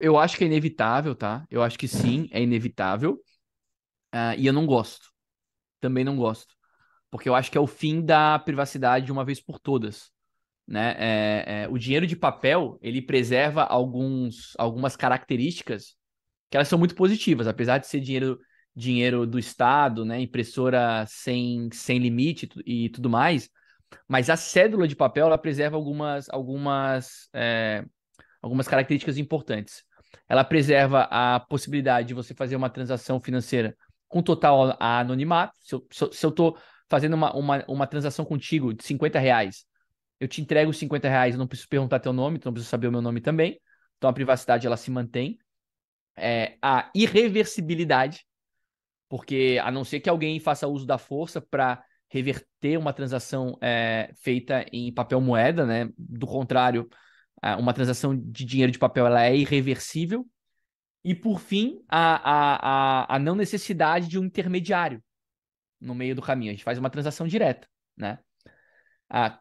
Eu acho que é inevitável, tá? Eu acho que sim, é inevitável. Uh, e eu não gosto. Também não gosto. Porque eu acho que é o fim da privacidade de uma vez por todas. Né? É, é, o dinheiro de papel, ele preserva alguns, algumas características que elas são muito positivas, apesar de ser dinheiro dinheiro do Estado, né, impressora sem, sem limite e tudo mais, mas a cédula de papel ela preserva algumas algumas é, algumas características importantes. Ela preserva a possibilidade de você fazer uma transação financeira com total anonimato. Se eu, estou fazendo uma, uma, uma transação contigo de 50 reais, eu te entrego 50 reais, eu não preciso perguntar teu nome, tu não precisa saber o meu nome também. Então a privacidade ela se mantém. É, a irreversibilidade, porque a não ser que alguém faça uso da força para reverter uma transação é, feita em papel moeda, né? Do contrário, ah, uma transação de dinheiro de papel ela é irreversível. E, por fim, a, a, a, a não necessidade de um intermediário no meio do caminho. A gente faz uma transação direta, né? a ah,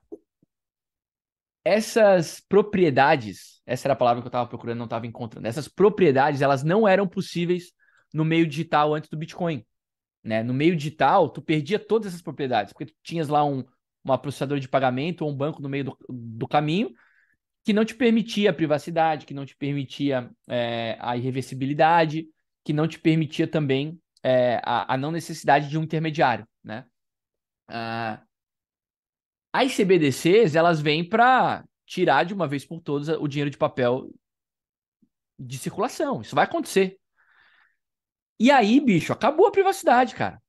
essas propriedades, essa era a palavra que eu estava procurando, não estava encontrando. Essas propriedades, elas não eram possíveis no meio digital antes do Bitcoin, né? No meio digital, tu perdia todas essas propriedades, porque tu tinhas lá um uma processador de pagamento ou um banco no meio do, do caminho que não te permitia a privacidade, que não te permitia é, a irreversibilidade, que não te permitia também é, a, a, não necessidade de um intermediário, né? Ah, as CBDCs, elas vêm para tirar de uma vez por todas o dinheiro de papel de circulação. Isso vai acontecer. E aí, bicho, acabou a privacidade, cara.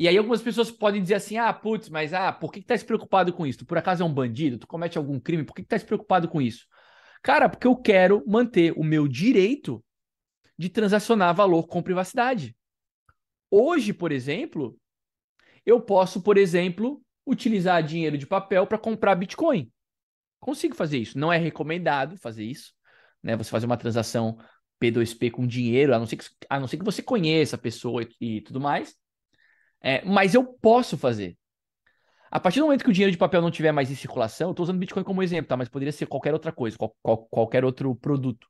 E aí algumas pessoas podem dizer assim: ah, putz, mas ah, por que, que tá se preocupado com isso? Tu por acaso é um bandido? Tu comete algum crime? Por que, que tá se preocupado com isso? Cara, porque eu quero manter o meu direito de transacionar valor com privacidade. Hoje, por exemplo, eu posso, por exemplo, utilizar dinheiro de papel para comprar Bitcoin. Consigo fazer isso. Não é recomendado fazer isso. Né? Você fazer uma transação P2P com dinheiro, a não ser que, a não ser que você conheça a pessoa e, e tudo mais. É, mas eu posso fazer. A partir do momento que o dinheiro de papel não tiver mais em circulação, eu estou usando Bitcoin como exemplo, tá? Mas poderia ser qualquer outra coisa, qual, qual, qualquer outro produto.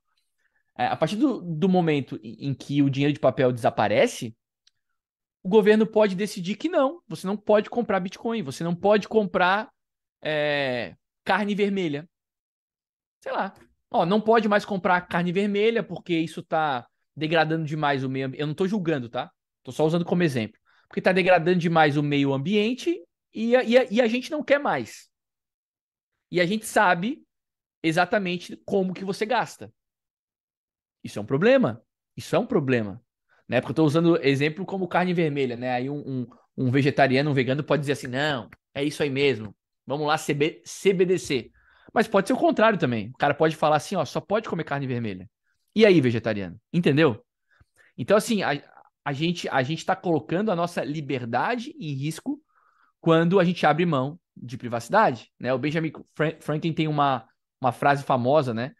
É, a partir do, do momento em que o dinheiro de papel desaparece, o governo pode decidir que não, você não pode comprar Bitcoin, você não pode comprar é, carne vermelha. Sei lá. Ó, não pode mais comprar carne vermelha porque isso está degradando demais o meio ambiente. Eu não estou julgando, tá? Estou só usando como exemplo porque está degradando demais o meio ambiente e a, e, a, e a, gente não quer mais. E a gente sabe exatamente como que você gasta. Isso é um problema. Isso é um problema. Né? Porque eu estou usando exemplo como carne vermelha, né? Aí um, um, um, vegetariano, um vegano pode dizer assim, não, é isso aí mesmo. Vamos lá, CB, CBDC. Mas pode ser o contrário também. O cara pode falar assim, ó, só pode comer carne vermelha. E aí, vegetariano? Entendeu? Então, assim, a, a gente a gente está colocando a nossa liberdade em risco quando a gente abre mão de privacidade, né? O Benjamin Franklin tem uma, uma frase famosa, né?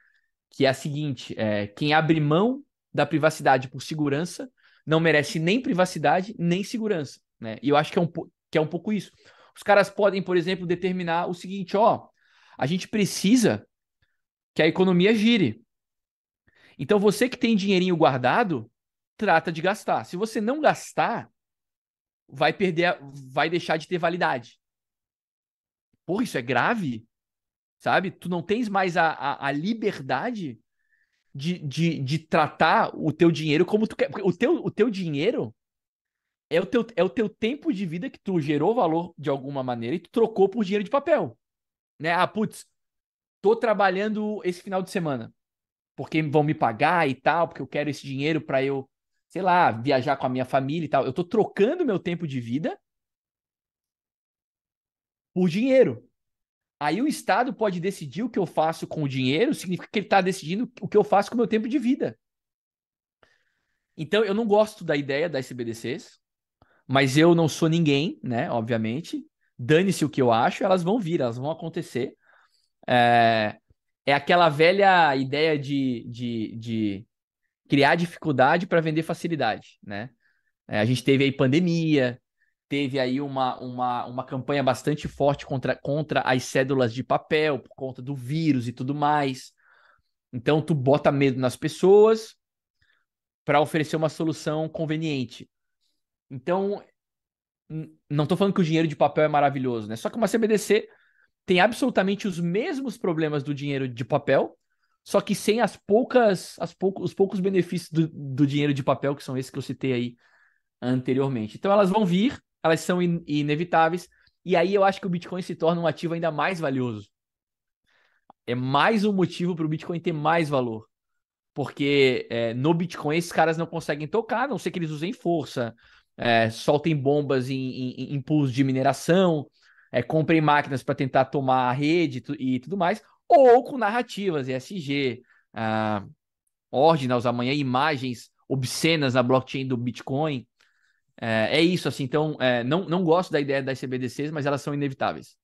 Que é a seguinte: é, quem abre mão da privacidade por segurança não merece nem privacidade nem segurança, né? E eu acho que é um que é um pouco isso. Os caras podem, por exemplo, determinar o seguinte: ó, a gente precisa que a economia gire. Então você que tem dinheirinho guardado, trata de gastar. Se você não gastar, vai perder, vai deixar de ter validade. Porra, isso é grave, sabe? Tu não tens mais a, a, a liberdade de, de, de tratar o teu dinheiro como tu quer. Porque o teu, o teu dinheiro é o teu, é o teu tempo de vida que tu gerou valor de alguma maneira e tu trocou por dinheiro de papel. Né? Ah, putz, tô trabalhando esse final de semana porque vão me pagar e tal, porque eu quero esse dinheiro para eu sei lá, viajar com a minha família e tal. Eu tô trocando meu tempo de vida por dinheiro. Aí o Estado pode decidir o que eu faço com o dinheiro, significa que ele está decidindo o que eu faço com o meu tempo de vida. Então eu não gosto da ideia das CBDCs, mas eu não sou ninguém, né? Obviamente. Dane-se o que eu acho, elas vão vir, elas vão acontecer. É, é aquela velha ideia de, de, de criar dificuldade para vender facilidade, né? É, a gente teve aí pandemia, teve aí uma, uma, uma campanha bastante forte contra, contra as cédulas de papel por conta do vírus e tudo mais. Então tu bota medo nas pessoas para oferecer uma solução conveniente. Então não estou falando que o dinheiro de papel é maravilhoso, né? Só que uma CBDC tem absolutamente os mesmos problemas do dinheiro de papel, só que sem as poucas, as poucos, os poucos benefícios do, do dinheiro de papel, que são esses que eu citei aí anteriormente. Então elas vão vir, elas são in, inevitáveis, e aí eu acho que o Bitcoin se torna um ativo ainda mais valioso. É mais um motivo para o Bitcoin ter mais valor. Porque é, no Bitcoin esses caras não conseguem tocar, a não ser que eles usem força, é, soltem bombas em, em, em de mineração, é, comprem máquinas para tentar tomar a rede e tudo mais, ou com narrativas, ESG, ah, ordinals amanhã, imagens obscenas na blockchain do Bitcoin. É, é isso, assim, então, é, não, não gosto da ideia das CBDCs, mas elas são inevitáveis.